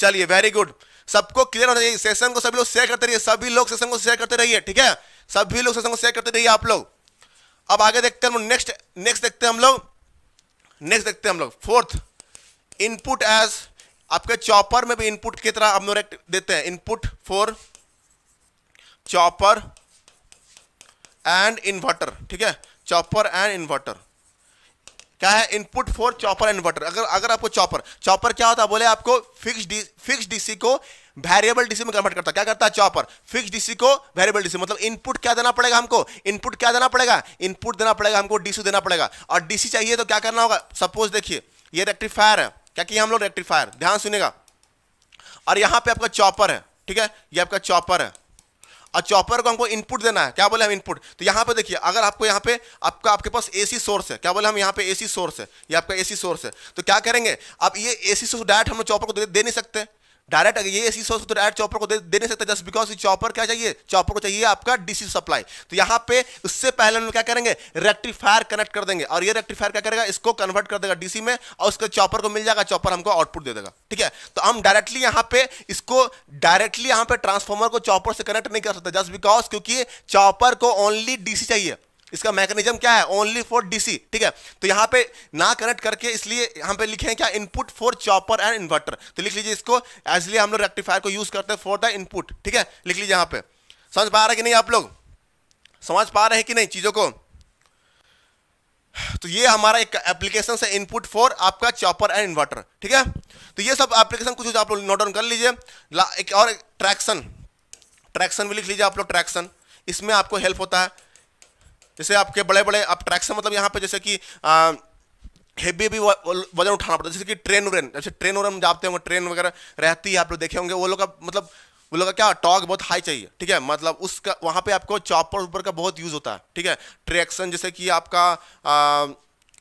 चलिए very good सबको clear होना चाहिए सेशन को सभी लोग शेयर करते रहिए सभी लोग सेशन को शेयर करते रहिए ठीक है सभी लोग सेशन को शेयर करते रहिए आप लोग अब आगे देखते हैं हम नेक्स्ट नेक्स्ट देखते हैं हम लोग नेक्स्ट देखते हैं हम लोग फोर्थ इनपुट एज आपके चॉपर में भी इनपुट की तरह देते हैं input for chopper and inverter ठीक है चॉपर एंड इन्वर्टर क्या है इनपुट फॉर चॉपर इन्वर्टर अगर अगर आपको चॉपर चॉपर क्या होता है बोले आपको फिक्स डी फिक्स डीसी को वेरिएबल डीसी में कन्वर्ट करता है क्या करता है चॉपर फिक्स डीसी को वेरिएबल डीसी मतलब इनपुट क्या देना पड़ेगा हमको इनपुट क्या देना पड़ेगा इनपुट देना पड़ेगा हमको डीसी देना पड़ेगा और डीसी चाहिए तो क्या करना होगा सपोज देखिए ये रेक्टिफायर है क्या किया हम लोग रेक्टिफायर ध्यान सुनेगा और यहाँ पे आपका चॉपर है ठीक है ये आपका चॉपर है और चॉपर को हमको इनपुट देना है क्या बोले हम इनपुट तो यहाँ पे देखिए अगर आपको यहाँ पे आपका आपके पास एसी सोर्स है क्या बोले हम यहाँ पे एसी सोर्स है ये आपका एसी सोर्स है तो क्या करेंगे अब ये एसी सोर्स डायरेक्ट हम चॉपर को दे, दे नहीं सकते डायरेक्ट अगर ये एसी सोच तो डायरेक्ट चॉपर को दे, दे नहीं सकते जस्ट बिकॉज चॉपर क्या चाहिए चॉपर को चाहिए आपका डीसी सप्लाई तो यहाँ पे उससे पहले हम क्या करेंगे रेक्टिफायर कनेक्ट कर देंगे और ये रेक्टिफायर क्या करेगा इसको कन्वर्ट कर देगा डीसी में और उसके चॉपर को मिल जाएगा चॉपर हमको आउटपुट दे देगा ठीक है तो हम डायरेक्टली यहां पर इसको डायरेक्टली यहां पर ट्रांसफॉर्मर को चॉपर से कनेक्ट नहीं कर सकते जस्ट बिकॉज क्योंकि चॉपर को ओनली डीसी चाहिए इसका मैकेनिज्म क्या है ओनली फॉर डीसी ठीक है तो यहाँ पे ना कनेक्ट करके इसलिए यहां पे लिखे हैं क्या input for chopper and inverter तो लिख लीजिए इसको इसलिए हम लोग रेक्टिफायर को यूज करते हैं फॉर द इनपुट ठीक है लिख लीजिए यहां पे समझ पा रहे कि नहीं आप लोग समझ पा रहे हैं कि नहीं चीज़ों को तो ये हमारा एक एप्लीकेशन है इनपुट फॉर आपका चॉपर एंड इन्वर्टर ठीक है तो ये सब एप्लीकेशन कुछ आप लोग नोट डाउन कर लीजिए एक और ट्रैक्शन ट्रैक्शन भी लिख लीजिए आप लोग ट्रैक्शन इसमें आपको हेल्प होता है जैसे आपके बड़े बड़े आप ट्रैक से मतलब यहाँ पे जैसे कि हेवी भी वजन उठाना पड़ता है जैसे कि ट्रेन व्रेन जैसे ट्रेन व्रेन जाते हैं ट्रेन वगैरह रहती है आप लोग देखे होंगे वो लोग का मतलब वो लोग का क्या टॉक बहुत हाई चाहिए ठीक है मतलब उसका वहाँ पे आपको चॉपर ऊपर का बहुत यूज़ होता है ठीक है ट्रैक्शन जैसे कि आपका आ,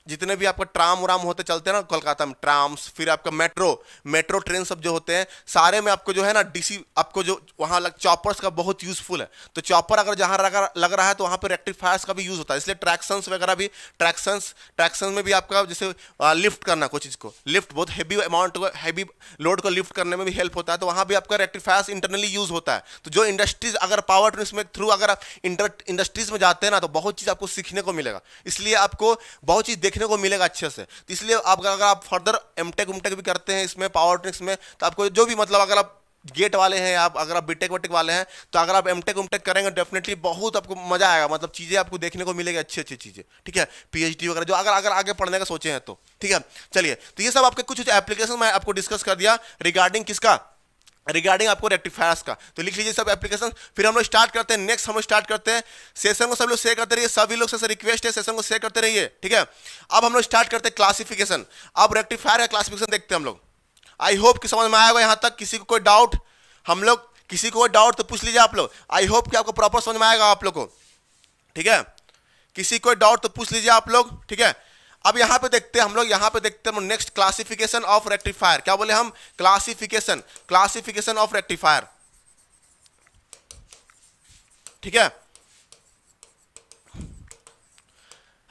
जितने भी आपका ट्राम उराम होते चलते हैं ना कोलकाता में ट्राम्स फिर आपका मेट्रो मेट्रो ट्रेन सब जो होते हैं सारे में आपको जो है ना डीसी आपको जो वहाँ लग चॉपर्स का बहुत यूजफुल है तो चॉपर अगर जहाँ लग रहा है तो वहाँ पर रेक्टिफायर्स का भी यूज़ होता है इसलिए ट्रैक्शंस वगैरह भी ट्रैक्शंस ट्रैक्शंस में भी आपका जैसे लिफ्ट करना कोई चीज़ को लिफ्ट बहुत हैवी अमाउंट को हैवी लोड को लिफ्ट करने में भी हेल्प होता है तो वहाँ भी आपका रेक्टिफायर्स इंटरनली यूज़ होता है तो जो इंडस्ट्रीज अगर पावर ट्रेन में थ्रू अगर आप इंडस्ट्रीज में जाते हैं ना तो बहुत चीज़ आपको सीखने को मिलेगा इसलिए आपको बहुत चीज़ देखने को मिलेगा अच्छे से तो इसलिए आप अगर आप फर्दर एम टेक उमटेक भी करते हैं इसमें पावर ट्रिक्स में तो आपको जो भी मतलब अगर आप गेट वाले हैं आप अगर आप बीटेक वटेक वाले हैं तो अगर आप एमटेक उमटेक करेंगे डेफिनेटली बहुत आपको मजा आएगा मतलब चीज़ें आपको देखने को मिलेगी अच्छी अच्छी चीज़ें ठीक है पीएचडी वगैरह जो अगर अगर आगे पढ़ने का सोचे हैं तो ठीक है चलिए तो ये सब आपके कुछ कुछ एप्लीकेशन मैं आपको डिस्कस कर दिया रिगार्डिंग किसका रिगार्डिंग आपको रेक्टिफायर्स का तो लिख लीजिए सब एप्लीकेशन फिर हम लोग स्टार्ट करते हैं नेक्स्ट हम लोग स्टार्ट करते हैं सेशन को सब लोग शेयर करते रहिए सभी लोग से रिक्वेस्ट है सेशन को शेयर करते रहिए ठीक है अब हम लोग स्टार्ट करते हैं क्लासिफिकेशन अब रेक्टिफायर का क्लासिफिकेशन देखते हैं हम लोग आई होप कि समझ में आया यहाँ तक किसी को कोई डाउट हम लोग किसी को कोई डाउट तो पूछ लीजिए आप लोग आई होप कि आपको प्रॉपर समझ में आएगा आप लोग को ठीक है किसी को डाउट तो पूछ लीजिए आप लोग ठीक है अब यहां पे देखते हैं हम लोग यहां पे देखते हैं नेक्स्ट क्लासिफिकेशन ऑफ रेक्टिफायर क्या बोले हम क्लासिफिकेशन क्लासिफिकेशन ऑफ रेक्टिफायर ठीक है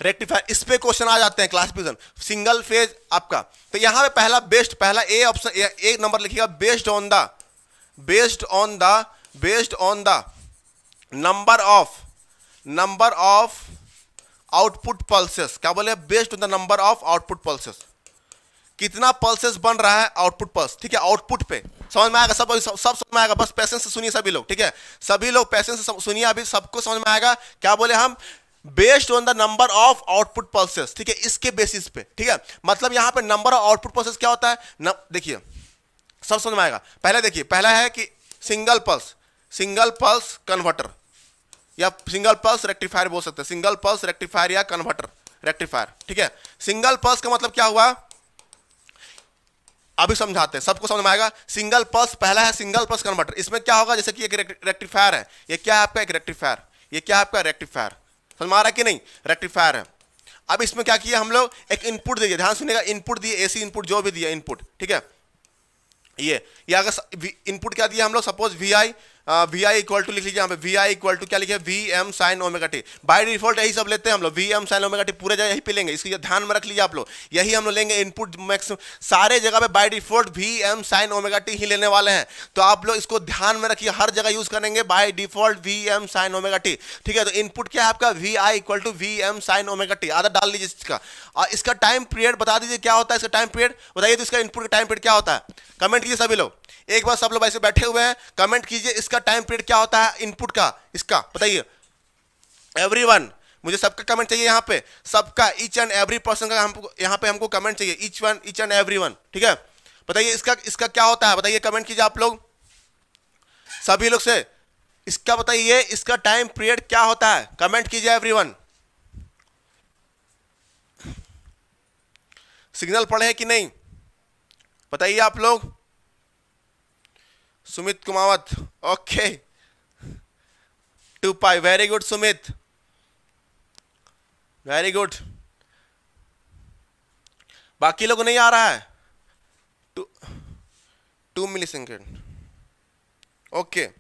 रेक्टिफायर इस पे क्वेश्चन आ जाते हैं क्लासिफिकेशन सिंगल फेज आपका तो यहां पे पहला बेस्ट पहला ए ऑप्शन एक नंबर लिखिएगा based on the based on the based on the number of number of output pulses क्या बोले based on the number of output pulses कितना पल्सेस बन रहा है आउटपुट पल्स ठीक है आउटपुट पे समझ में आएगा सब सब समझ में आएगा बस पैसेंस से सुनिए सभी लोग ठीक है सभी लोग पैसेंस से सुनिए अभी सबको समझ में आएगा क्या बोले हम based on the number of output pulses ठीक है इसके बेसिस पे ठीक है मतलब यहां पे नंबर ऑफ आउटपुट पल्सेस क्या होता है देखिए सब समझ में आएगा पहले देखिए पहला है कि single pulse single pulse converter या सिंगल पल्स रेक्टिफायर बोल सकते हैं सिंगल पल्स रेक्टिफायर या कन्वर्टर रेक्टिफायर ठीक है सिंगल पल्स का मतलब क्या हुआ अभी समझाते हैं सबको समझ में आएगा सिंगल पल्स पहला है सिंगल पल्स कन्वर्टर इसमें क्या होगा जैसे कि एक रेक्टिफायर है ये क्या है आपका एक रेक्टिफायर ये क्या है आपका रेक्टिफायर समझ में आ रहा है कि नहीं रेक्टिफायर है अब इसमें क्या किया हम लोग एक इनपुट दिए ध्यान सुनेगा इनपुट दिए एसी इनपुट जो भी दिया इनपुट ठीक है ये या अगर इनपुट क्या दिया हम लोग suppose V I V I equal to लिख लीजिए यहाँ पे वी आई इक्वल टू क्या लिखे V M sine omega T by default यही सब लेते हैं हम लोग V M sine omega T पूरे जगह यही पे लेंगे इसकी ध्यान में रख लीजिए आप लोग यही हम लोग लेंगे इनपुट मैक्सिम सारे जगह पे by default V M sine omega T ही लेने वाले हैं तो आप लोग इसको ध्यान में रखिए हर जगह यूज करेंगे by default V M sine omega T ठीक है तो इनपुट क्या है आपका V I equal to V M sine omega T आधा डाल लीजिए इसका और इसका टाइम पीरियड बता दीजिए क्या होता है इसका टाइम पीरियड बताइए तो इसका इनपुट का टाइम पीरियड क्या होता है कमेंट कीजिए सभी लोग एक बार सब लोग ऐसे बैठे हुए हैं कमेंट कीजिए इसका टाइम पीरियड क्या होता है इनपुट का इसका बताइए एवरीवन मुझे सबका कमेंट चाहिए यहाँ पे सबका ईच एंड एवरी पर्सन का हमको यहाँ पे हमको कमेंट चाहिए each one each and every one ठीक है बताइए इसका इसका क्या होता है बताइए कमेंट कीजिए आप लोग सभी लोग से इसका बताइए इसका टाइम पीरियड क्या होता है कमेंट कीजिए एवरी सिग्नल पढ़े कि नहीं बताइए आप लोग Sumit Kumawat okay two pi very good Sumit very good बाकी लोग नहीं आ रहा है two two millisecond okay okay.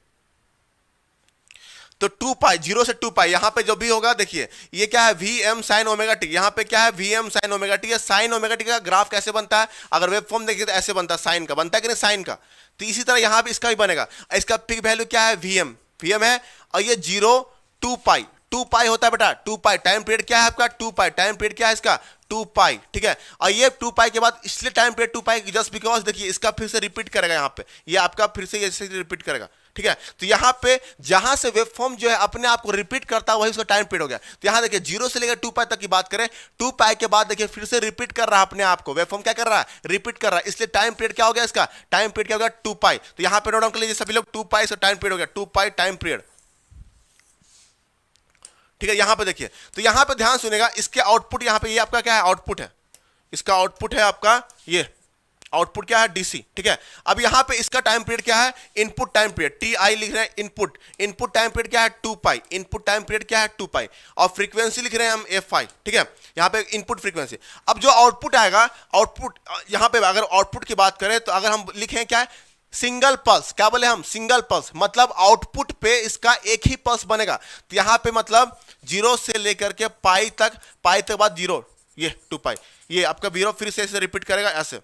तो टू पाई जीरो से टू पाई यहां पे जो भी होगा देखिए ये क्या है V M sine omega T यहां पे क्या है V M sine omega T sine omega T का ग्राफ कैसे बनता है अगर वेब फॉर्म देखिए तो ऐसे बनता है साइन का बनता है कि नहीं साइन का तो इसी तरह यहां पर इसका भी बनेगा इसका पिक वैल्यू क्या है वी एम वी एम है और ये zero two pi two pi होता है बेटा टू पाई टाइम पीरियड क्या है आपका टू पाई टाइम पीरियड क्या है इसका टू पाई ठीक है और ये टू पाई के बाद इसलिए time period two pi just because देखिए इसका फिर से रिपीट करेगा यहाँ पे ये आपका फिर से ये रिपीट करेगा ठीक है तो यहां पे जहां से वेब फॉर्म जो है अपने आप को रिपीट करता है वही उसका टाइम पीरियड हो गया तो यहां देखिए जीरो से लेकर टू पाई तक की बात करें टू पाई के बाद देखिए फिर से रिपीट कर रहा है अपने आप को वेब फॉर्म क्या कर रहा है रिपीट कर रहा है इसलिए टाइम पीरियड क्या हो गया इसका टाइम पीरियड क्या हो गया टू पाई तो यहां पर नोट डाउन कर लीजिए सभी लोग टू पाई से टाइम पीरियड हो गया टू पाई टाइम पीरियड ठीक है यहां पर देखिए तो यहां पर ध्यान सुनेगा इसके आउटपुट यहां पर आपका क्या है आउटपुट है इसका आउटपुट है आपका ये आउटपुट क्या है डीसी ठीक है अब यहां पे इसका टाइम पीरियड क्या है input time period T I लिख रहे हैं इनपुट इनपुट टाइम पीरियड क्या है two pi input time period क्या है टू पाई और फ्रीक्वेंसी लिख रहे हैं हम एफ आई ठीक है यहां पे इनपुट फ्रीक्वेंसी अब जो आउटपुट आएगा आउटपुट यहां पे अगर आउटपुट की बात करें तो अगर हम लिखे क्या है सिंगल पल्स क्या बोले हम सिंगल पल्स मतलब आउटपुट पे इसका एक ही पल्स बनेगा तो यहां पर मतलब जीरो से लेकर के पाई तक पाई तक बाद जीरो ये टू पाई ये आपका जीरो फिर से रिपीट करेगा ऐसे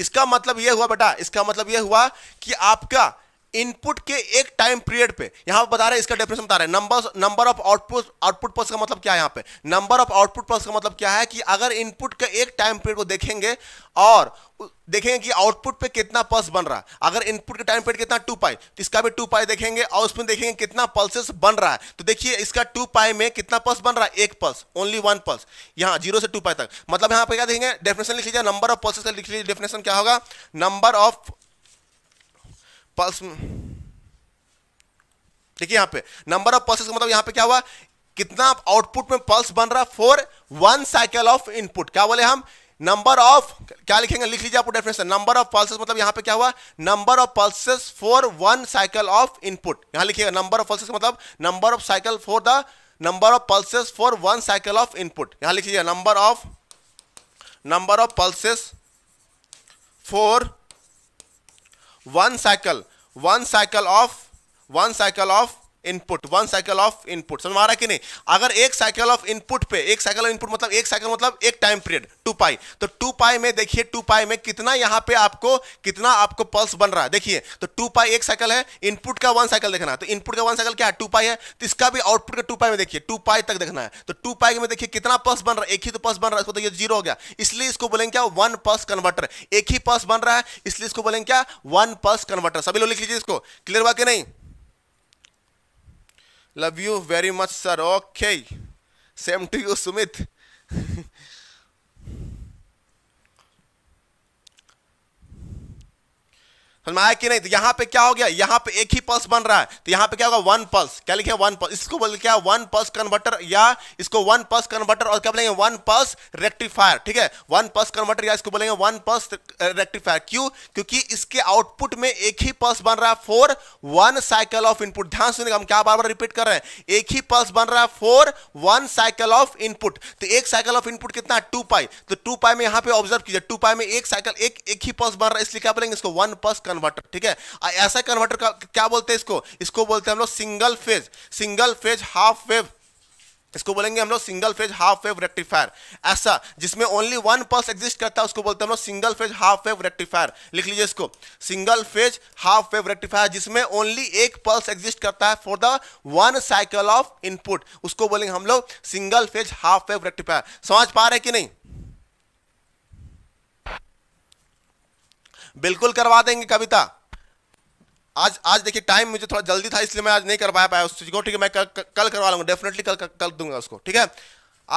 इसका मतलब यह हुआ बेटा इसका मतलब यह हुआ कि आपका इनपुट के एक टाइम पीरियड पे यहां पर बता रहे इसका डेफिनेशन बता रहे number number of output output pulse का मतलब क्या है यहां पे नंबर ऑफ आउटपुट पल्स का मतलब क्या है कि अगर इनपुट का एक टाइम पीरियड को देखेंगे और देखेंगे कि आउटपुट पे कितना पल्स बन रहा है अगर इनपुट के टाइम पीरियड कितना टू पाई तो इसका भी टू पाई देखेंगे और उसमें देखेंगे कितना पल्सेस बन रहा है तो देखिए इसका टू पाई में कितना पल्स बन रहा है एक पल्स ओनली वन पल्स यहां जीरो से टू पाई तक मतलब यहां पर क्या देखेंगे डेफिनेशन लिख लीजिए नंबर ऑफ पल्सेस का लिख लीजिए डेफिनेशन क्या होगा नंबर ऑफ पल्स देखिए यहां पे नंबर ऑफ पल्सेस का मतलब यहां पे क्या हुआ कितना आउटपुट में पल्स बन रहा for one cycle of input क्या बोले हम नंबर ऑफ क्या लिखेंगे लिख लीजिए आपको डेफिनेशन नंबर ऑफ पल्सेस मतलब यहां पे क्या हुआ number of pulses for one cycle of input यहां लिखिएगा नंबर ऑफ पल्सेस मतलब number of cycle for the number of pulses for one cycle of input यहां लिखिएगा number of number of pulses for one cycle one cycle of one cycle of input one cycle of input समझ आ रहा है कि नहीं अगर एक साइकिल ऑफ इनपुट पे एक साइकिल ऑफ इनपुट मतलब एक साइकिल मतलब एक टाइम पीरियड टू पाई तो टू पाई में देखिए टू पाई में कितना यहां पे आपको कितना आपको पल्स बन रहा है देखिए तो टू पाई एक साइकिल है इनपुट का वन साइकिल देखना है तो इनपुट का वन साइकिल क्या है टू पाई है तो इसका भी आउटपुट का टू पाई में देखिए टू पाई तक देखना है तो टू पाई में देखिए कितना पल्स बन रहा है एक ही तो पल्स बन रहा है इसको जीरो हो गया इसलिए इसको बोलेंगे क्या वन पल्स कन्वर्टर एक ही पल्स बन रहा है इसलिए इसको बोलेंगे क्या वन पल्स कन्वर्टर सभी लोग लिख लीजिए इसको क्लियर हुआ कि नहीं Love you very much, sir. Okay. Same to you, Sumit. समझ कि नहीं तो यहां पे क्या हो गया यहां पे एक ही पल्स बन रहा है तो यहां पे क्या होगा वन पल्स क्या लिखे वन पल्स इसको बोल क्या वन पल्स कन्वर्टर या इसको वन पल्स कन्वर्टर और क्या बोलेंगे वन पल्स रेक्टिफायर ठीक है वन पल्स कन्वर्टर या इसको बोलेंगे वन पल्स रेक्टिफायर क्यों क्योंकि इसके आउटपुट में एक ही पल्स बन रहा है for one cycle of input ध्यान सुनिए हम क्या बार बार रिपीट कर रहे हैं एक ही पल्स बन रहा है for one cycle of input तो एक साइकिल ऑफ इनपुट कितना टू पाई तो टू पाई में यहां पर ऑब्जर्व कीजिए टू पाई में एक साइकिल एक एक ही पल्स बन रहा है इसलिए क्या बोलेंगे इसको वन पल्स कन्वर्टर ठीक है ऐसा कन्वर्टर का क्या बोलते हैं इसको इसको बोलते हैं हम लोग single phase single phase half wave इसको बोलेंगे हम लोग single phase half wave rectifier ऐसा जिसमें ओनली वन पल्स एग्जिस्ट करता है उसको बोलते हैं हम लोग single phase half wave rectifier लिख लीजिए इसको single phase half wave rectifier जिसमें ओनली एक पल्स एग्जिस्ट करता है for the one cycle of input उसको बोलेंगे हम लोग single phase half wave rectifier समझ पा रहे कि नहीं बिल्कुल करवा देंगे कविता आज आज देखिए टाइम मुझे थोड़ा जल्दी था इसलिए मैं आज नहीं करवा पाया उस चीज़ को ठीक है मैं कल करवा लूँगा डेफिनेटली कल कर, कर दूंगा उसको ठीक है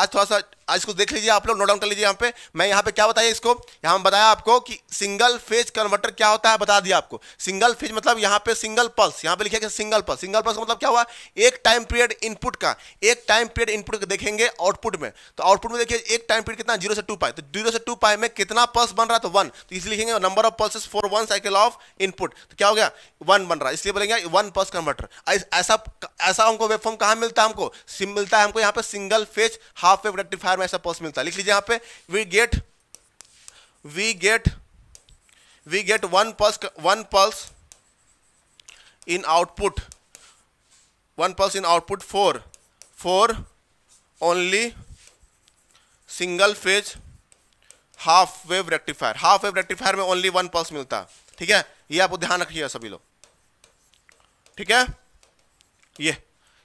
आज थोड़ा सा आज इसको देख लीजिए आप लोग नोट डाउन कर लीजिए यहाँ पे मैं यहाँ पे क्या बताया इसको यहाँ बताया आपको कि सिंगल फेज कन्वर्टर क्या होता है बता दिया आपको सिंगल फेज मतलब यहाँ पे सिंगल पल्स यहाँ पे लिखा गया सिंगल पल्स सिंगल पल्स मतलब क्या हुआ एक टाइम पीरियड इनपुट का एक टाइम पीरियड इनपुट देखेंगे आउटपुट में तो आउटपुट में देखिए एक टाइम पीरियड कितना जीरो से टू पाए तो जीरो से टू पाए में कितना पल्स बन रहा है तो वन तो इसलिए लिखेंगे number of pulse for one cycle of input तो क्या हो गया वन बन रहा है इसलिए बोलेंगे वन पल्स कन्वर्टर ऐसा ऐसा हमको वेबफॉर्म कहाँ मिलता है हमको मिलता है हमको यहाँ पे single phase half wave rectifier बाहर में ऐसा पल्स मिलता है लिख लीजिए यहां पे we get we get we get one pulse one pulse in output one pulse in output for for only single phase half wave rectifier half wave rectifier में ओनली वन पल्स मिलता है ठीक है ये आपको ध्यान रखिएगा सभी लोग ठीक है ये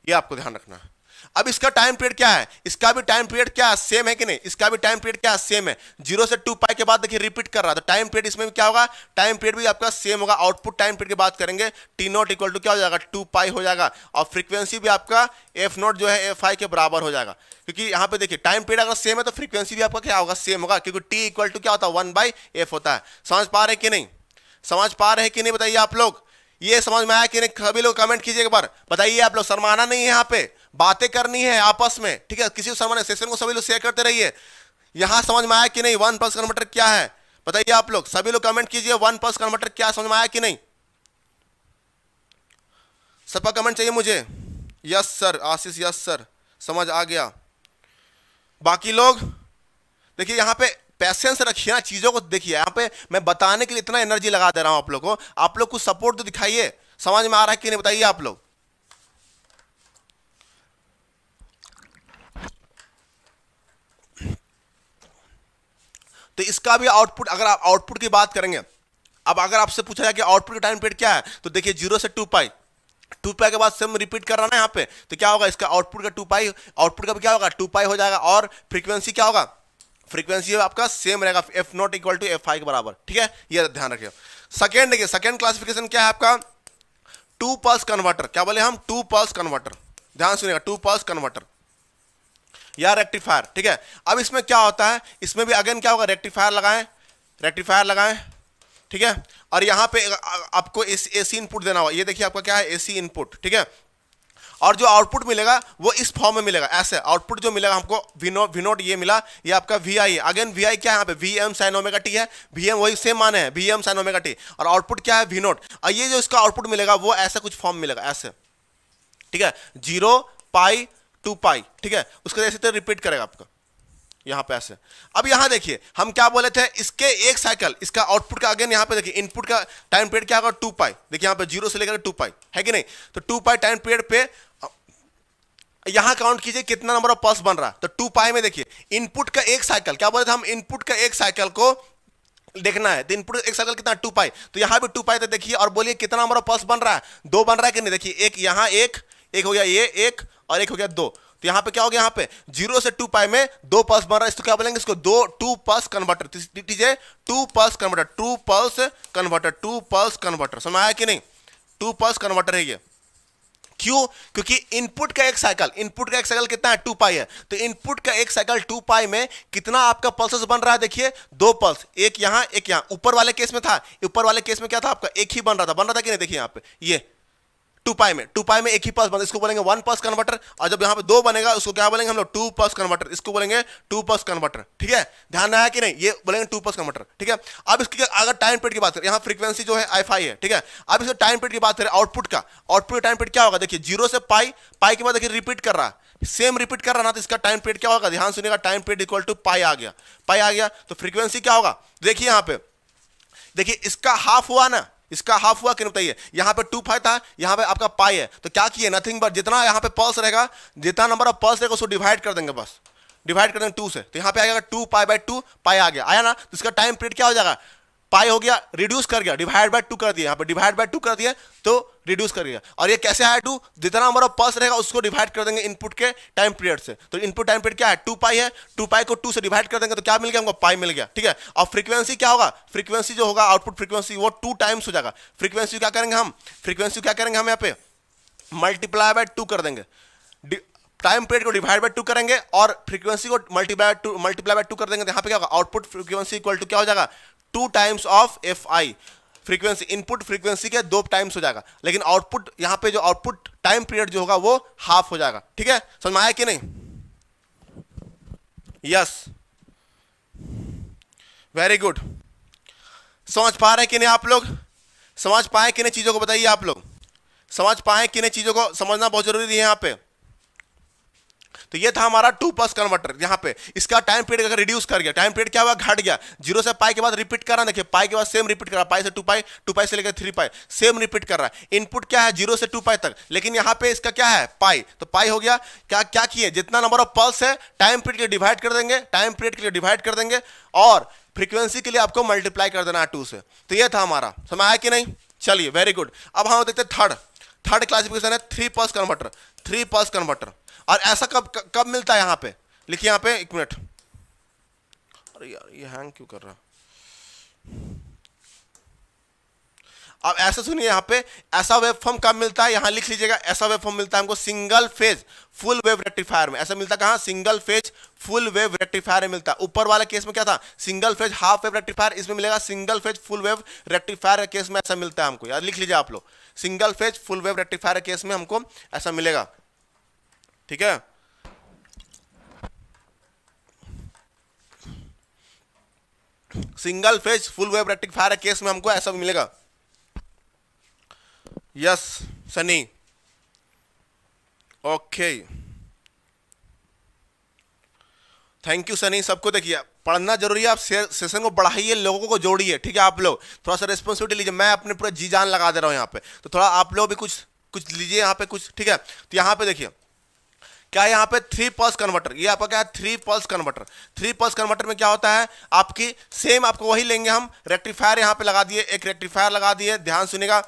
ये आपको ध्यान रखना है अब इसका टाइम पीरियड क्या है इसका भी टाइम पीरियड क्या है सेम है कि नहीं इसका भी टाइम पीरियड क्या है सेम है जीरो से टू पाई के बाद देखिए रिपीट कर रहा है तो टाइम पीरियड इसमें भी क्या होगा टाइम पीरियड भी आपका सेम होगा आउटपुट टाइम पीरियड की बात करेंगे टी नॉट इक्वल टू क्या हो जाएगा टू पाई हो जाएगा और फ्रीक्वेंसी भी आपका एफ नॉट जो है एफ आई के बराबर हो जाएगा क्योंकि यहाँ पे देखिए टाइम पीरियड अगर सेम है तो फ्रीक्वेंसी भी आपका क्या होगा सेम होगा क्योंकि टी इक्वल टू क्या होता है वन बाई एफ होता है समझ पा रहे कि नहीं समझ पा रहे कि नहीं बताइए आप लोग ये समझ में आया कि नहीं सभी लोग कमेंट कीजिए एक बार बताइए आप लोग शर्माना नहीं है यहाँ पे बातें करनी है आपस में ठीक है किसी को समझ सेशन को सभी लोग शेयर करते रहिए यहां समझ में आया कि नहीं वन प्लस कन्वर्टर क्या है बताइए आप लोग सभी लोग कमेंट कीजिए वन प्लस कन्वर्टर क्या समझ में आया कि नहीं सबका कमेंट चाहिए मुझे yes sir Ashish yes sir समझ आ गया बाकी लोग देखिए यहां पे पैसेंस रखिए ना चीज़ों को देखिए यहां पे मैं बताने के लिए इतना एनर्जी लगा दे रहा हूं आप लोग को आप लोग कुछ सपोर्ट तो दिखाइए समझ में आ रहा है कि नहीं बताइए आप लोग तो इसका भी आउटपुट अगर आप आउटपुट की बात करेंगे अब अगर आपसे पूछा जाए कि आउटपुट का टाइम पीरियड क्या है तो देखिए जीरो से टू पाई टू पाई के बाद सेम रिपीट कर रहा है यहाँ पे तो क्या होगा इसका आउटपुट का टू पाई आउटपुट का भी क्या होगा टू पाई हो जाएगा और फ्रीक्वेंसी क्या होगा फ्रीक्वेंसी आपका सेम रहेगा F not equal to F I के बराबर ठीक है ये ध्यान रखिए सेकेंड देखिए सेकेंड क्लासिफिकेशन क्या है आपका टू पल्स कन्वर्टर क्या बोले हम टू पल्स कन्वर्टर ध्यान सुनिएगा टू पल्स कन्वर्टर या रेक्टिफायर ठीक है अब इसमें क्या होता है इसमें भी अगेन क्या होगा रेक्टिफायर लगाएं रेक्टिफायर लगाएं ठीक है और यहां पे आपको ए सी इनपुट देना होगा ये देखिए आपका क्या है ए सी इनपुट ठीक है और जो आउटपुट मिलेगा वो इस फॉर्म में मिलेगा ऐसे आउटपुट जो मिलेगा हमको विनो विनोट ये मिला ये आपका V I again V I क्या है यहाँ पे V M sine omega T है वी एम वही सेम माने V M sine omega T और आउटपुट क्या है वी नोट और ये जो इसका आउटपुट मिलेगा वो ऐसा कुछ फॉर्म मिलेगा ऐसे ठीक है जीरो पाई टू पाई ठीक है उसके जैसे तरह तो रिपीट करेगा आपका यहां पे ऐसे अब यहां देखिए हम क्या बोले थे इसके एक साइकिल इसका आउटपुट का अगेन यहां पे देखिए इनपुट का टाइम पीरियड क्या होगा टू पाई देखिए यहां पे जीरो से लेकर टू पाई है कि नहीं तो टू पाई टाइम पीरियड पे यहां काउंट कीजिए कितना नंबर ऑफ पल्स बन रहा है तो टू पाई में देखिए इनपुट का एक साइकिल क्या बोले थे हम इनपुट का एक साइकिल को देखना है तो इनपुट एक साइकिल कितना टू पाई तो यहां भी टू पाई तो देखिए और बोलिए कितना नंबर ऑफ पल्स बन रहा है दो बन रहा है कि नहीं देखिए एक यहां एक एक हो गया ये एक और एक हो गया दो तो यहां पे क्या हो गया यहां पे जीरो से टू पाई में दो पल्स बन रहा है इसको क्या बोलेंगे इसको दो two pulse converter two pulse converter two pulse converter two pulse converter समझ आया कि नहीं टू पल्स कन्वर्टर है ये क्यों क्योंकि इनपुट का एक साइकिल इनपुट का एक साइकिल कितना है टू पाई है तो इनपुट का एक साइकिल टू पाई में कितना आपका पल्सेस बन रहा है देखिए दो पल्स एक यहां एक यहां ऊपर वाले केस में था ऊपर वाले केस में क्या था आपका एक ही बन रहा था बन रहा था कि नहीं देखिए यहां पे ये टू पाई में टू पाई में एक ही पास बनता है इसको बोलेंगे वन पास कन्वर्टर और जब यहाँ पे दो बनेगा उसको क्या बोलेंगे हम लोग टू पास कन्वर्टर इसको बोलेंगे टू पास कन्वर्टर ठीक है ध्यान रहा है कि नहीं ये बोलेंगे टू पास कन्वर्टर ठीक है अब इसके अगर टाइम पीरियड की बात करें यहाँ फ्रीक्वेंसी जो है एफ है ठीक है अब इसका टाइम पीरियड की बात करें आउटपुट का आउटपुट टाइम पीरियड क्या होगा देखिए जीरो से पाई पाई के बाद देखिए रिपीट कर रहा है सेम रिपीट कर रहा ना तो इसका टाइम पीरियड क्या होगा ध्यान सुनिएगा time period equal to pi आ गया पाई आ गया तो फ्रीक्वेंसी क्या होगा देखिए यहाँ पे देखिए इसका हाफ हुआ ना इसका हाफ हुआ क्यों बताइए यहाँ पे टू फाइव था यहाँ पे आपका पाई है तो क्या किए नथिंग बट जितना यहाँ पे पल्स रहेगा जितना नंबर ऑफ पल्स रहेगा उसको डिवाइड कर देंगे बस डिवाइड कर देंगे टू से तो यहाँ पे आएगा two pi by two pi आ गया आया ना तो इसका टाइम पीरियड क्या हो जाएगा पाई हो गया रिड्यूस कर गया डिवाइड बाय टू कर दिया यहाँ पर डिवाइड बाय टू कर दिया तो रिड्यूस कर गया और ये कैसे आया टू जितना हमारा पल्स रहेगा उसको डिवाइड कर देंगे इनपुट के टाइम पीरियड से तो इनपुट टाइम पीरियड क्या है टू पाई है टू पाई को टू से डिवाइड कर देंगे तो क्या मिल गया हमको पाई मिल गया ठीक है और फ्रीक्वेंसी क्या होगा फ्रीक्वेंसी जो होगा आउटपुट फ्रीक्वेंसी वो टू टाइम्स हो जाएगा फ्रीक्वेंसी क्या करेंगे हम फ्रीक्वेंसी क्या करेंगे हम यहाँ पे मल्टीप्लाई बाय टू कर देंगे टाइम पीरियड को डिवाइड बाय टू करेंगे और फ्रीक्वेंसी को multiply two multiply by two कर देंगे तो यहाँ पे क्या होगा आउटपुट फ्रीक्वेंसी इक्वल टू क्या हो जाएगा two times of F I frequency input frequency के दो टाइम्स हो जाएगा लेकिन आउटपुट यहां पे जो आउटपुट टाइम पीरियड जो होगा वो हाफ हो जाएगा ठीक है समझ में आया कि नहीं यस वेरी गुड समझ पा रहे कि नहीं आप लोग समझ पाए नहीं चीज़ों को बताइए आप लोग समझ पाए नहीं चीज़ों को समझना बहुत जरूरी है यहां पे तो ये था हमारा टू प्लस कन्वर्टर यहाँ पे इसका टाइम पीरियड अगर रिड्यूस कर गया टाइम पीरियड क्या हुआ घट गया जीरो से पाई के बाद रिपीट कर है देखिए पाई के बाद सेम रिपीट कर रहा पाई से टू पाई टू पाई से लेकर थ्री पाई सेम रिपीट कर रहा है इनपुट क्या है जीरो से टू पाई तक लेकिन यहाँ पे इसका क्या है पाई तो पाई हो गया क्या क्या किए जितना नंबर ऑफ पल्स है टाइम पीरियड के लिए डिवाइड कर देंगे टाइम पीरियड के लिए डिवाइड कर देंगे और फ्रीक्वेंसी के लिए आपको मल्टीप्लाई कर देना है टू से तो ये था हमारा समय आया कि नहीं चलिए वेरी गुड अब हम देखते थर्ड थर्ड क्लासिफिकेशन है three pulse converter three pulse converter और ऐसा कब कब मिलता है यहाँ पे लिखिए यहाँ पे एक मिनट अरे यार ये हैंग क्यों कर रहा अब ऐसा सुनिए यहाँ पे ऐसा वेब फॉर्म कब मिलता है यहाँ लिख लीजिएगा ऐसा वेब फॉर्म मिलता है हमको single phase full wave rectifier में ऐसा मिलता कहाँ single phase full wave rectifier में मिलता है ऊपर वाले केस में क्या था single phase half wave rectifier इसमें मिलेगा single phase full wave rectifier case में ऐसा मिलता है हमको यार लिख लीजिए आप लोग single phase full wave rectifier case में हमको ऐसा मिलेगा ठीक है single phase full rectifier case में हमको ऐसा भी मिलेगा yes Sunny okay thank you Sunny सबको देखिए पढ़ना जरूरी है आप सेशन को बढ़ाइए लोगों को जोड़िए ठीक है आप लोग थोड़ा सा रिस्पॉन्सिबिलिटी लीजिए मैं अपने पूरा जी जान लगा दे रहा हूँ यहाँ पे तो थोड़ा आप लोग भी कुछ कुछ लीजिए यहाँ पे कुछ ठीक है तो यहाँ पे देखिए क्या यहाँ पे थ्री पल्स कन्वर्टर ये आपका क्या है three pulse converter three pulse converter में क्या होता है आपकी सेम आपको वही लेंगे हम रेक्टिफायर यहाँ पे लगा दिए एक रेक्टिफायर लगा दिए ध्यान सुनेगा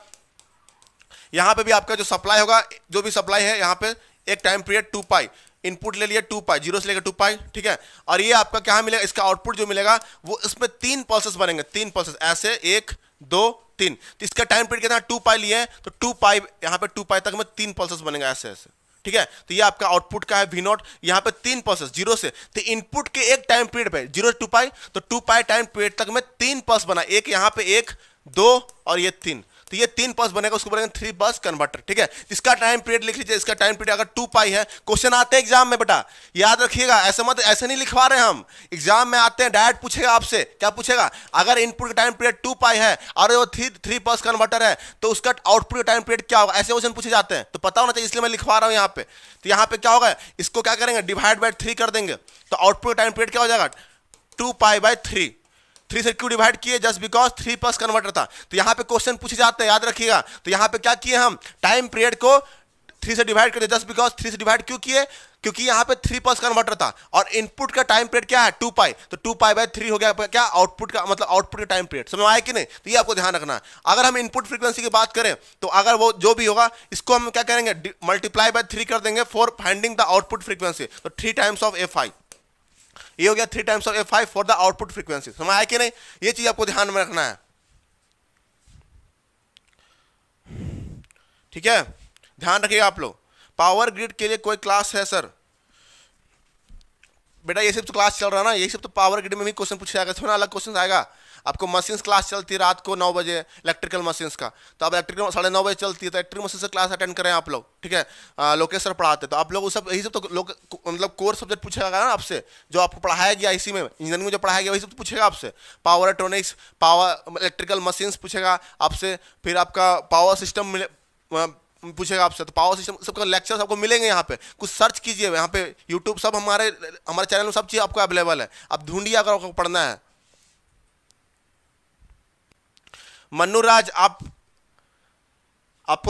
यहाँ पे भी आपका जो सप्लाई होगा जो भी सप्लाई है यहाँ पे एक time period two pi input ले लिया टू पाई जीरो से लेकर टू पाई ठीक है और ये आपका क्या मिलेगा इसका आउटपुट जो मिलेगा वो इसमें तीन पल्सेस बनेंगे तीन पल्सेस ऐसे एक दो तीन तो इसका टाइम पीरियड कितना टू पाई लिए तो टू पाई यहाँ पे टू पाई तक में तीन पल्सेस बनेंगे ऐसे ऐसे ठीक है तो ये आपका आउटपुट का है वी नॉट यहाँ पे तीन पल्सेस जीरो से तो इनपुट के एक टाइम पीरियड पे जीरो टू पाई तो टू पाई टाइम पीरियड तक मैं तीन पल्स बना एक यहाँ पे एक दो और ये तीन तो ये तीन बस बनेगा उसको बोलेंगे थ्री बस कन्वर्टर ठीक है इसका टाइम पीरियड लिख लीजिए इसका टाइम पीरियड अगर टू पाई है क्वेश्चन आते हैं एग्जाम में बेटा याद रखिएगा ऐसे मत ऐसे नहीं लिखवा रहे हम एग्जाम में आते हैं डायरेक्ट पूछेगा आपसे क्या पूछेगा अगर इनपुट का टाइम पीरियड टू पाई है और वो थ्री थ्री बस कन्वर्टर है तो उसका आउटपुट का टाइम पीरियड क्या होगा ऐसे क्वेश्चन पूछे जाते हैं तो पता होना चाहिए इसलिए मैं लिखवा रहा हूँ यहाँ पे तो यहाँ पे क्या होगा इसको क्या करेंगे डिवाइड बाई थ्री कर देंगे तो आउटपुट टाइम पीरियड क्या हो जाएगा two pi by three three से क्यों डिवाइड किए just because three pulse converter था तो यहाँ पे क्वेश्चन पूछे जाते हैं याद रखिएगा तो यहाँ पे क्या किए हम टाइम पीरियड को थ्री से डिवाइड करिए जस्ट बिकॉज थ्री से डिवाइड क्यों किए क्योंकि यहाँ पे थ्री प्लस कन्वर्टर था और इनपुट का टाइम पीरियड क्या है टू पाई तो टू पाई बाय थ्री हो गया क्या आउटपुट का मतलब आउटपुट का टाइम पीरियड समझ आया कि नहीं तो ये आपको ध्यान रखना है अगर हम इनपुट फ्रीक्वेंसी की बात करें तो अगर वो जो भी होगा इसको हम क्या करेंगे मल्टीप्लाई बाय थ्री कर देंगे for finding the output frequency तो three times of F I ये हो गया three times of A five for the output frequency समझ आया कि नहीं ये चीज आपको ध्यान में रखना है ठीक है ध्यान रखिएगा आप लोग पावर ग्रिड के लिए कोई क्लास है सर बेटा ये सब तो क्लास चल रहा है ना ये सब तो पावर ग्रिड में भी क्वेश्चन पूछा जाएगा थोड़ा अलग क्वेश्चन आएगा आपको मशीन्स क्लास चलती है रात को नौ बजे इलेक्ट्रिकल मशीन्स का तो आप इलेक्ट्रिकल साढ़े नौ बजे चलती है तो इलेक्ट्रिक मशीन से क्लास अटेंड करें आप लोग ठीक है लोकेश पढ़ाते तो आप लोग सब यही सब तो लोग मतलब कोर सब्जेक्ट पूछा जाएगा ना आपसे जो आपको पढ़ाया गया इसी में इंजीनियरिंग में जो पढ़ाया गया वही सब तो पूछेगा आपसे power electronics power electrical machines पूछेगा आपसे फिर आपका पावर सिस्टम पूछेगा आपसे तो पावर सिस्टम सबका लेक्चर आपको मिलेंगे यहाँ पे कुछ सर्च कीजिए यहाँ पे यूट्यूब सब हमारे हमारे चैनल में सब चीज़ आपको अवेलेबल है आप ढूंढिए अगर आपको पढ़ना है मनुराज आप आप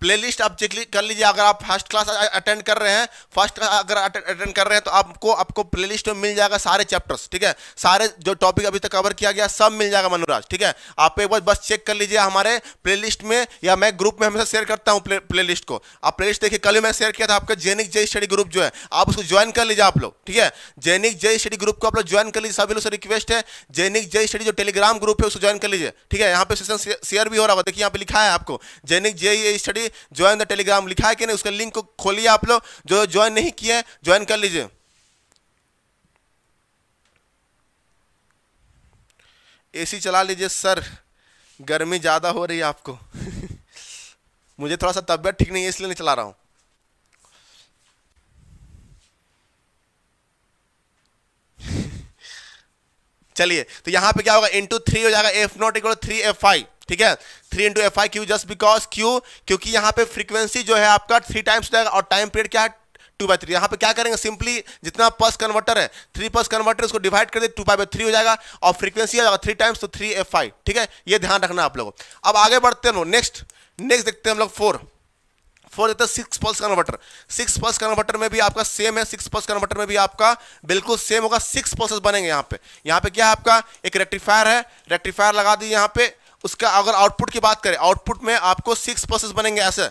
प्लेलिस्ट आप चेक कर लीजिए अगर आप फर्स्ट क्लास अटेंड कर रहे हैं फर्स्ट अगर अटेंड कर रहे हैं तो आपको आपको प्लेलिस्ट में मिल जाएगा सारे चैप्टर्स ठीक है सारे जो टॉपिक अभी तक कवर किया गया सब मिल जाएगा मनोराज ठीक है आप एक बार बस चेक कर लीजिए हमारे लिस्ट में या मैं ग्रुप में हमेशा शेयर करता हूँ प्ले को आप प्ले देखिए कल मैं शेयर किया था आपका जेनिक जय स्टडी ग्रुप जो है आप उसको ज्वाइन कर लीजिए आप लोग ठीक है जेनिक जय स्टडी ग्रुप को आप लोग ज्वाइन कर लीजिए सभी लोग से रिक्वेस्ट है जेनिक जय स्टडी जो टेलीग्राम ग्रुप है उसको ज्वाइन कर लीजिए ठीक है यहाँ पे सेशन शेयर भी हो रहा है देखिए यहाँ पे लिखा है आपको जेनिक दैनिक JE study join the Telegram लिखा है कि नहीं उसका लिंक को खोलिए आप लोग जो ज्वाइन नहीं किए हैं ज्वाइन कर लीजिए एसी चला लीजिए सर गर्मी ज़्यादा हो रही है आपको मुझे थोड़ा सा तबीयत ठीक नहीं है इसलिए नहीं चला रहा हूँ चलिए तो यहां पे क्या होगा इंटू थ्री हो जाएगा F not equal three F five ठीक है three into F I Q just because Q क्योंकि यहाँ पे फ्रीक्वेंसी जो है आपका थ्री टाइम्स जाएगा और टाइम पीरियड क्या है टू बाई थ्री यहाँ पे क्या करेंगे सिंपली जितना पस कन्वर्टर है थ्री पस कन्वर्टर उसको डिवाइड कर दे टू बाई थ्री हो जाएगा और फ्रीक्वेंसी आ जाएगा थ्री टाइम्स तो थ्री एफ फाइव ठीक है ये ध्यान रखना आप लोगों अब आगे बढ़ते हैं नेक्स्ट नेक्स्ट देखते हैं हम लोग फोर फोर देखते हैं six pulse converter six pulse converter में भी आपका सेम है सिक्स पल्स कन्वर्टर में भी आपका बिल्कुल सेम होगा सिक्स पल्स बनेंगे यहाँ पे यहाँ पे क्या है आपका एक रेक्टिफायर है रेक्टिफायर लगा दी यहाँ पे उसका अगर आउटपुट की बात करें आउटपुट में आपको सिक्स प्रोसेस बनेंगे ऐसे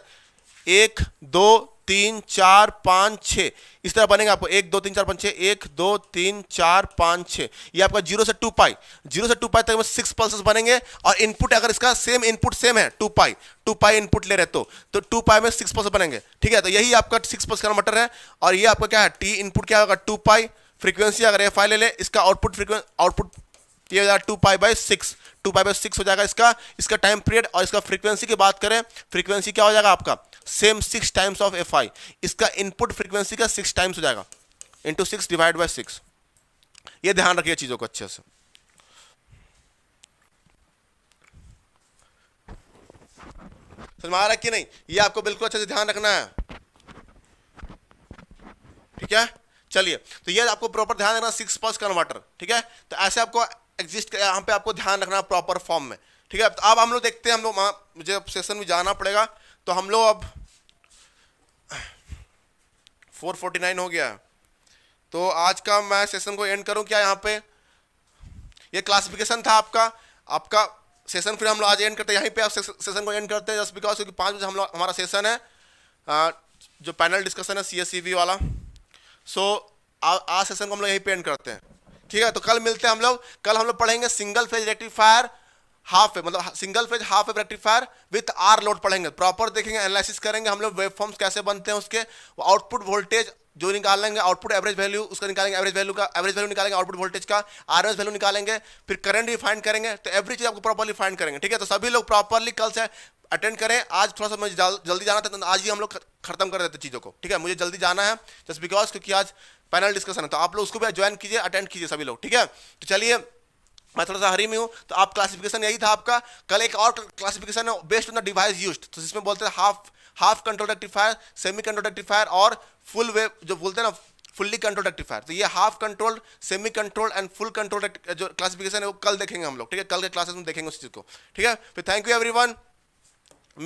एक दो तीन चार पाँच छः इस तरह बनेंगे आपको एक दो तीन चार पाँच छः एक दो तीन चार पाँच छः ये आपका जीरो से टू पाई जीरो से टू पाई तक में सिक्स पल्सेस बनेंगे और इनपुट अगर इसका सेम इनपुट सेम है two pi two pi input ले रहे तो तो टू पाई में सिक्स पल्सेस बनेंगे ठीक है तो यही आपका सिक्स पल्स का मटर है और ये आपका क्या है टी इनपुट क्या होगा टू पाई फ्रिक्वेंसी अगर एफ आई ले लें इसका आउटपुट फ्रीक्वेंसी आउटपुट तो ये two pi by six two pi by six हो जाएगा इसका इसका टाइम पीरियड और इसका फ्रीक्वेंसी की बात करें फ्रीक्वेंसी क्या हो जाएगा आपका same six times of F I इसका इनपुट फ्रीक्वेंसी का सिक्स टाइम्स हो जाएगा into six divide by six ये ध्यान रखिए चीज़ों को अच्छे से समझ रहा कि नहीं ये आपको बिल्कुल अच्छे से ध्यान रखना है ठीक है चलिए तो ये आपको प्रॉपर ध्यान रखना सिक्स पॉस कन्वर्टर ठीक है तो ऐसे आपको एग्जिस्ट यहाँ पे आपको ध्यान रखना प्रॉपर फॉर्म में ठीक है तो अब हम लोग देखते हैं हम लोग वहाँ मुझे अब सेशन में जाना पड़ेगा तो हम लोग अब 449 हो गया तो आज का मैं सेशन को एंड करूँ क्या यहाँ पे ये क्लासिफिकेशन था आपका आपका सेशन फिर हम लोग आज एंड करते हैं यहीं पर आप सेशन को एंड करते हैं जस्ट बिकॉज क्योंकि पाँच बजे हम लोग हमारा सेशन है जो पैनल डिस्कशन है सी वाला सो so, आज सेशन को हम लोग यहीं पे एंड करते हैं ठीक है तो कल मिलते हैं हम लोग कल हम लोग पढ़ेंगे single phase rectifier half wave मतलब single phase half wave rectifier with R load पढ़ेंगे प्रॉपर देखेंगे एनालिसिस करेंगे हम लोग वेब फॉर्म्स कैसे बनते हैं उसके आउटपुट वोल्टेज जो निकाल लेंगे आउटपुट एवरेज वैल्यू उसका निकालेंगे एवरेज वैल्यू का एवरेज वैल्यू निकालेंगे आउटपुट वोल्टेज का आर एस वैल्यू निकालेंगे फिर करंट भी फाइंड करेंगे तो एवरी चीज आपको प्रॉपरली फाइंड करेंगे ठीक है तो सभी लोग प्रॉपरली कल से अटेंड करें आज थोड़ा सा मुझे जल्दी जाना था तो आज ही हम लोग खत्म कर देते चीज़ों को ठीक है मुझे जल्दी जाना है जस्ट बिकॉज क्योंकि आज पैनल डिस्कशन है तो आप लोग उसको भी ज्वाइन कीजिए अटेंड कीजिए सभी लोग ठीक है तो चलिए मैं थोड़ा सा हरी में हूँ तो आप क्लासिफिकेशन यही था आपका कल एक और क्लासिफिकेशन है based on the device use तो जिसमें बोलते हैं half half control rectifier semi control rectifier और फुल वेव जो बोलते हैं ना फुल्ली कंट्रोल रेक्टिफायर तो ये half control semi control and full control जो क्लासिफिकेशन है वो कल देखेंगे हम लोग ठीक है कल के क्लासेस में देखेंगे उस चीज़ को ठीक है फिर थैंक यू एवरी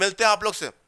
मिलते हैं आप लोग से